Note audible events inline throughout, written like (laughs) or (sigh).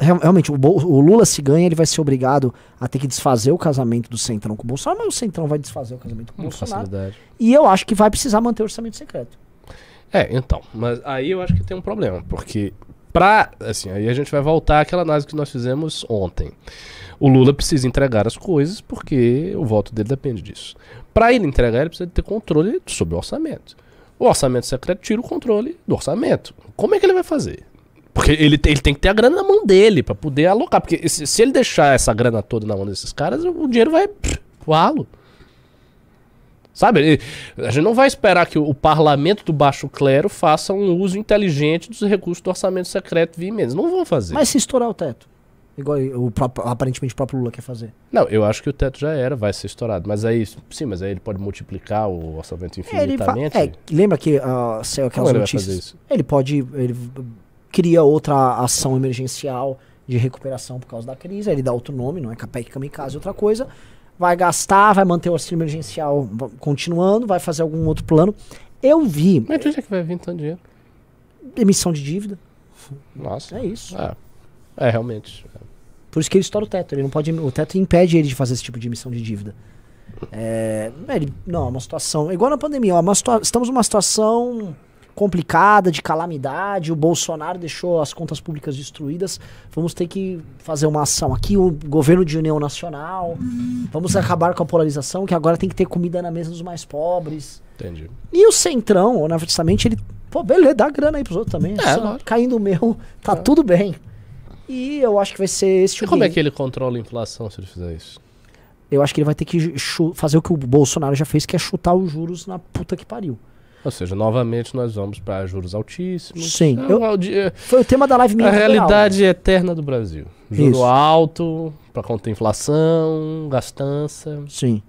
Realmente, o, o, Lula se ganha, ele vai ser obrigado a ter que desfazer o casamento do Centrão com o Bolsonaro, mas o Centrão vai desfazer o casamento com o Bolsonaro. Facilidade. E eu acho que vai precisar manter o orçamento secreto. É, então, mas aí eu acho que tem um problema, porque pra, assim, aí a gente vai voltar àquela análise que nós fizemos ontem. O Lula precisa entregar as coisas porque o voto dele depende disso. Para ele entregar, ele precisa ter controle sobre o orçamento. O orçamento secreto tira o controle do orçamento. Como é que ele vai fazer? Porque ele, ele tem que ter a grana na mão dele para poder alocar. Porque se, se, ele deixar essa grana toda na mão desses caras, o dinheiro vai pff, pro Sabe? A gente não vai esperar que o parlamento do baixo clero faça um uso inteligente dos recursos do orçamento secreto via emendas. Não vão fazer. Mas se estourar o teto? Igual o próprio, aparentemente o próprio Lula quer fazer. Não, eu acho que o teto já era, vai ser estourado. Mas aí, sim, mas aí ele pode multiplicar o orçamento infinitamente. É, ele é, lembra que uh, saiu aquelas Como notícias. Ele, vai fazer isso? ele pode. Ele cria outra ação emergencial de recuperação por causa da crise, aí ele dá outro nome, não é Capec Kamikaze, outra coisa. Vai gastar, vai manter o auxílio emergencial continuando, vai fazer algum outro plano. Eu vi. Mas de onde é que vai vir tanto dinheiro? Emissão de dívida. Nossa. É isso. É, é realmente. Por isso que ele estoura o teto. Ele não pode, o teto impede ele de fazer esse tipo de emissão de dívida. É, ele, não, é uma situação. Igual na pandemia, ó, situa estamos numa situação complicada, de calamidade, o Bolsonaro deixou as contas públicas destruídas, vamos ter que fazer uma ação aqui, o governo de união nacional, vamos acabar com a polarização, que agora tem que ter comida na mesa dos mais pobres. Entendi. E o Centrão, honestamente, ele, pô, beleza, dá grana aí pros outros também, é, só caindo o meu, tá é. tudo bem. E eu acho que vai ser esse tipo E como é que ele controla a inflação se ele fizer isso? Eu acho que ele vai ter que fazer o que o Bolsonaro já fez, que é chutar os juros na puta que pariu. Ou seja, novamente nós vamos para juros altíssimos. Sim. É eu, é foi o tema da live minha. A né? realidade real. eterna do Brasil. Juro Isso. alto, para conter inflação, gastança. Sim.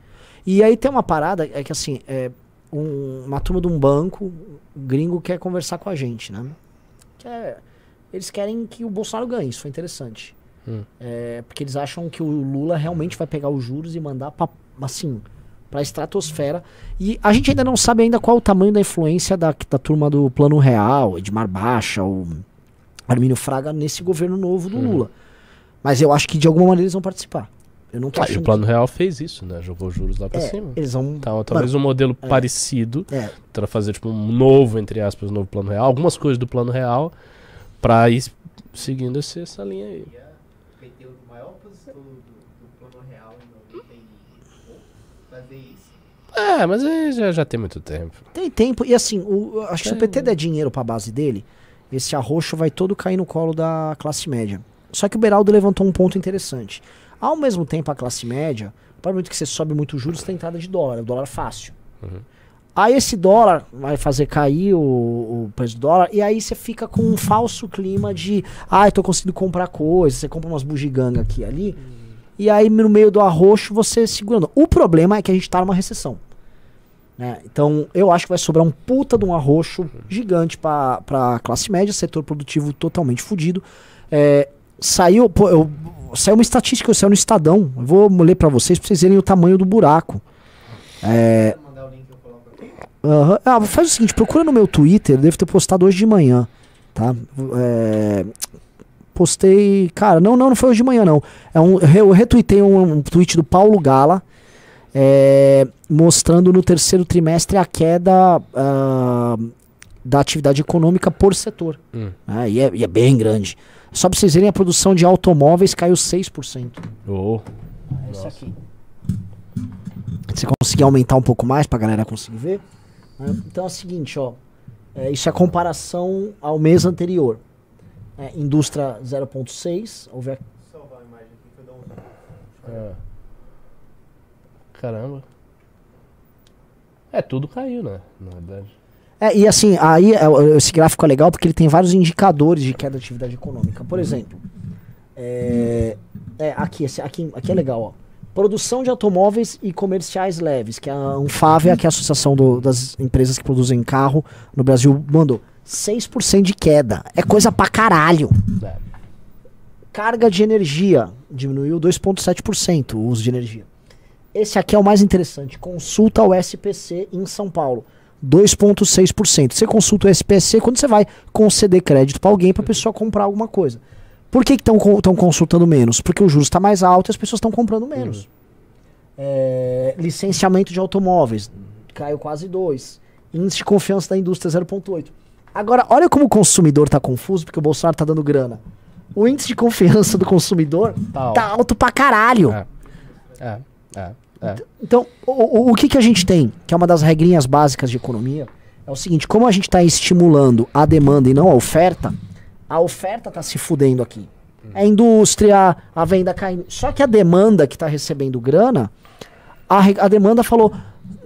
E aí tem uma parada é que assim, é um, uma turma de um banco gringo quer conversar com a gente, né? Que é, eles querem que o Bolsonaro ganhe, isso foi interessante. Hum. É, porque eles acham que o Lula realmente vai pegar os juros e mandar para assim, para a estratosfera. E a gente ainda não sabe ainda qual o tamanho da influência da, da turma do Plano Real, Edmar Baixa, o Armínio Fraga nesse governo novo do hum. Lula. Mas eu acho que de alguma maneira eles vão participar. Eu não tô ah, e o Plano que... Real fez isso, né? Jogou juros lá pra é, cima. Eles vão. Então, talvez um modelo é, parecido é. para fazer tipo um novo, entre aspas, novo Plano Real, algumas coisas do Plano Real para ir seguindo esse, essa linha aí. E a é, PT, é o maior opositor fazer isso. É, mas aí já, já tem muito tempo. Tem tempo. E assim, o, acho que se o PT der dinheiro pra base dele, esse arroxo vai todo cair no colo da classe média. Só que o Beraldo levantou um ponto interessante. Ao mesmo tempo, a classe média, para muito que você sobe muito juros, tem entrada de dólar, o dólar fácil. Uhum. Aí esse dólar vai fazer cair o, o, preço do dólar, e aí você fica com um falso clima de, ah, eu tô conseguindo comprar coisas. você compra umas bugigangas aqui e ali. Uhum e aí no meio do arroxo você segurando. O problema é que a gente está numa recessão. Né? Então eu acho que vai sobrar um puta de um arroxo gigante para a classe média, setor produtivo totalmente fodido. É, saiu, eu, saiu uma estatística, saiu no Estadão. Eu vou ler para vocês, para vocês verem o tamanho do buraco. É, Uhum. Ah, faz o seguinte, procura no meu Twitter, devo ter postado hoje de manhã, tá? É, postei. Cara, não, não, não foi hoje de manhã, não. É um, eu retuitei um, um tweet do Paulo Gala. É, mostrando no terceiro trimestre a queda uh, da atividade econômica por setor. Hum. Ah, e, é, e, é, bem grande. Só para vocês verem, a produção de automóveis caiu 6%. Oh. Essa é aqui. Você conseguir aumentar um pouco mais para a galera conseguir ver? Né? Então é o seguinte, ó. É, isso é comparação ao mês anterior. É, indústria 0.6. Houve a... Salvar a imagem aqui que eu dou um. É. Caramba. É, tudo caiu, né? Na verdade. É, e assim, aí é, esse gráfico é legal porque ele tem vários indicadores de queda da atividade econômica. Por uhum. exemplo, é, é, aqui, esse, aqui, aqui é legal, ó. Produção de automóveis e comerciais leves, que a Anfávia, que é a associação do, das empresas que produzem carro no Brasil, mandou. 6% de queda. É coisa pra caralho. Carga de energia diminuiu 2,7% o uso de energia. Esse aqui é o mais interessante. Consulta o SPC em São Paulo. 2,6%. Você consulta o SPC quando você vai conceder crédito para alguém para a pessoa comprar alguma coisa. Por que estão consultando menos? Porque o juros está mais alto e as pessoas estão comprando menos. Uhum. É, licenciamento de automóveis caiu quase 2. Índice de confiança da indústria 0,8. Agora, olha como o consumidor tá confuso, porque o Bolsonaro tá dando grana. O índice de confiança do consumidor tá, tá alto, tá alto pra caralho. É. É. É. é. Então, então o, o, que, que a gente tem, que é uma das regrinhas básicas de economia, é o seguinte: como a gente está estimulando a demanda e não a oferta, a oferta está se fudendo aqui. É A indústria, a venda caindo. Só que a demanda que está recebendo grana, a, a demanda falou: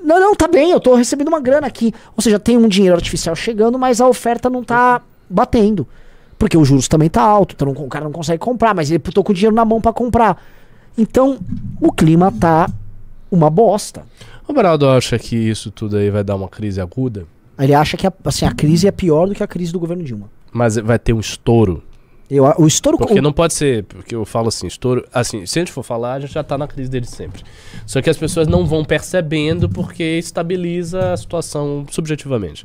não, não, tá bem, eu tô recebendo uma grana aqui. Ou seja, tem um dinheiro artificial chegando, mas a oferta não tá batendo. Porque o juros também tá alto, então o cara não consegue comprar, mas ele tô com o dinheiro na mão para comprar. Então, o clima tá uma bosta. O Beraldo acha que isso tudo aí vai dar uma crise aguda? Ele acha que a, assim, a crise é pior do que a crise do governo Dilma. Mas vai ter um estouro eu, o estouro Porque não pode ser, porque eu falo assim, estouro. Assim, se a gente for falar, a gente já está na crise dele sempre. Só que as pessoas não vão percebendo porque estabiliza a situação subjetivamente.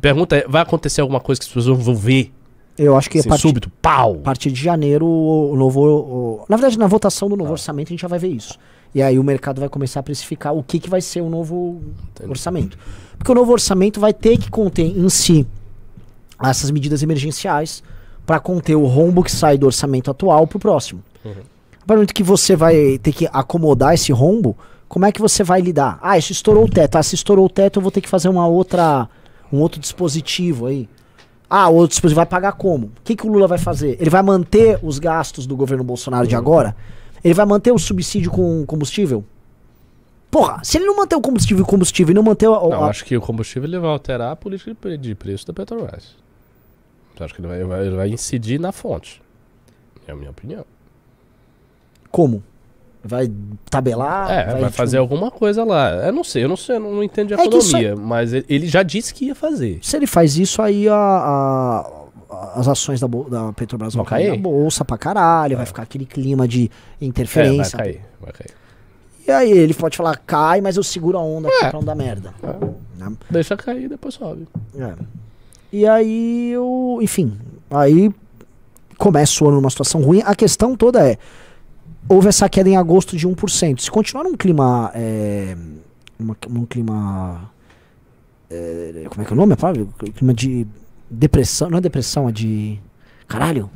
Pergunta é: vai acontecer alguma coisa que as pessoas vão ver? Eu acho que assim, súbito, pau! A partir de janeiro, o novo. O, na verdade, na votação do novo ah. orçamento, a gente já vai ver isso. E aí o mercado vai começar a precificar o que, que vai ser o novo Entendi. orçamento. Porque o novo orçamento vai ter que conter em si essas medidas emergenciais para conter o rombo que sai do orçamento atual para o próximo. Uhum. A partir do momento que você vai ter que acomodar esse rombo, como é que você vai lidar? Ah, isso estourou o teto. Ah, se estourou o teto, eu vou ter que fazer uma outra, um outro dispositivo aí. Ah, o outro dispositivo vai pagar como? O que, que o Lula vai fazer? Ele vai manter os gastos do governo Bolsonaro uhum. de agora? Ele vai manter o subsídio com combustível? Porra, se ele não manter o combustível e combustível e não manter o. Eu Não, acho que o combustível ele vai alterar a política de preço da Petrobras acho que ele vai, ele vai, ele vai incidir na fonte. É a minha opinião. Como? Vai tabelar? É, vai, vai fazer tipo... alguma coisa lá. Eu não sei, eu não sei, eu não entendo de é economia, mas ele já disse que ia fazer. Se ele faz isso, aí a, a, as ações da, da Petrobras vão, cair. cair na bolsa pra caralho, é. vai ficar aquele clima de interferência. É, vai cair, vai cair. E aí ele pode falar, cai, mas eu seguro a onda é. pra não dar merda. É. Né? Deixa cair, depois sobe. É. E aí eu, enfim, aí começa o ano numa situação ruim. A questão toda é: houve essa queda em agosto de 1%. Se continuar um clima. É, uma, um clima. É, como é que é o nome? É clima de depressão. Não é depressão, é de. Caralho!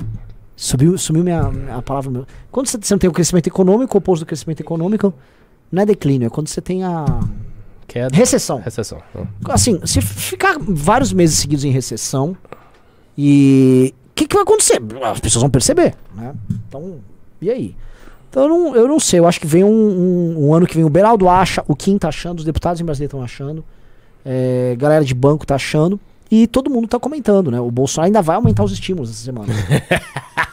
Subiu, sumiu minha, minha palavra. Meu. Quando você, você não tem o crescimento econômico, o oposto do crescimento econômico, não é declínio, é quando você tem a Queda. Recessão. Recessão. Né? Assim, se ficar vários meses seguidos em recessão, e o que, que, vai acontecer? As pessoas vão perceber, né? Então, e aí? Então eu não, eu não sei, eu acho que vem um, um, um ano que vem o Beraldo acha, o Kim tá achando, os deputados em Brasília estão achando, é, galera de banco tá achando, e todo mundo tá comentando, né? O Bolsonaro ainda vai aumentar os estímulos essa semana. (laughs)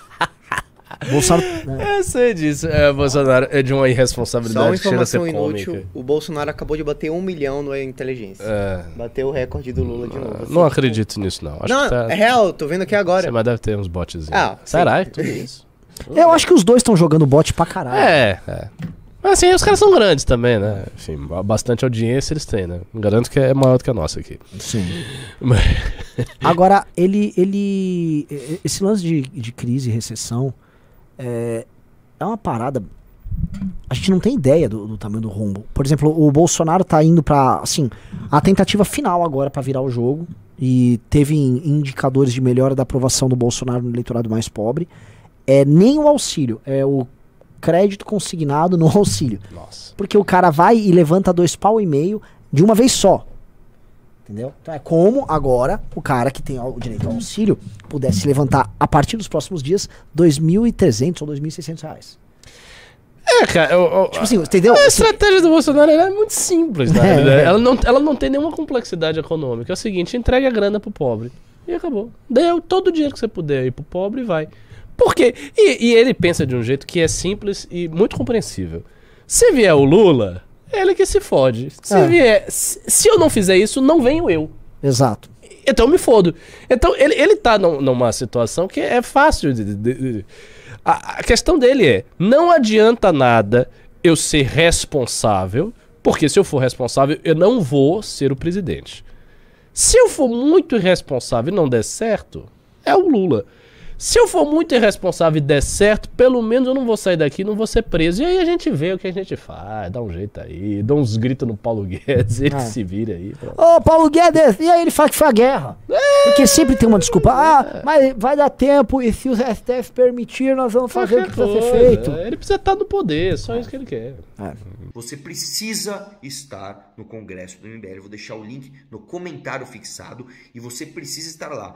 Bolsonaro. (laughs) Eu sei disso. É, Bolsonaro é de uma irresponsabilidade. Só uma informação inútil: o Bolsonaro acabou de bater um milhão no inteligência. É. Bateu o recorde do Lula de novo. Assim, não acredito nisso, não. Acho não, tá... é real, tô vendo aqui agora. Você, mas deve ter uns botzinhos. Ah, Será? É, Tudo isso. É, eu acho que os dois estão jogando bot pra caralho. É, é. Mas assim, os caras são grandes também, né? Enfim, bastante audiência eles têm, né? Garanto que é maior do que a nossa aqui. Sim. (laughs) Mas... Agora, ele, ele. Esse lance de, de crise e recessão é, é uma parada. A gente não tem ideia do, do tamanho do rombo. Por exemplo, o Bolsonaro tá indo para assim, a tentativa final agora para virar o jogo e teve indicadores de melhora da aprovação do Bolsonaro no eleitorado mais pobre. É nem o auxílio, é o crédito consignado no (laughs) auxílio. Nossa. Porque o cara vai e levanta dois pau e meio de uma vez só. Entendeu? Então é como agora o cara que tem o direito ao auxílio pudesse levantar a partir dos próximos dias 2.300 ou 2.600 reais. É, cara. Eu, eu, tipo assim, entendeu? A assim, estratégia do Bolsonaro é muito simples, né? (laughs) É, Ela, não, ela não tem nenhuma complexidade econômica. É o seguinte: entregue a grana pro pobre. E acabou. Deu todo o dinheiro que você puder aí pro pobre e vai. Por quê? E, e ele pensa de um jeito que é simples e muito compreensível. Se vier o Lula, é ele que se fode. Se, é. vier, se, se eu não fizer isso, não venho eu. Exato. Então eu me fodo. Então ele, ele tá num, numa situação que é fácil. De, de, de. A, a questão dele é: não adianta nada eu ser responsável, porque se eu for responsável, eu não vou ser o presidente. Se eu for muito irresponsável e não der certo, é o Lula. Se eu for muito irresponsável e der certo, pelo menos eu não vou sair daqui, não vou ser preso. E aí a gente vê o que a gente faz, dá um jeito aí, dá uns gritos no Paulo Guedes, (laughs) ele é. se vira aí. Ô, Paulo Guedes, e aí ele fala que foi a guerra. É, Porque sempre tem uma desculpa. Ah, mas vai dar tempo e se os STF permitir, nós vamos fazer Qualquer o que precisa coisa. ser feito. É, ele precisa estar no poder, só é. isso que ele quer. É. Você precisa estar no congresso do MBL. Eu vou deixar o link no comentário fixado e você precisa estar lá.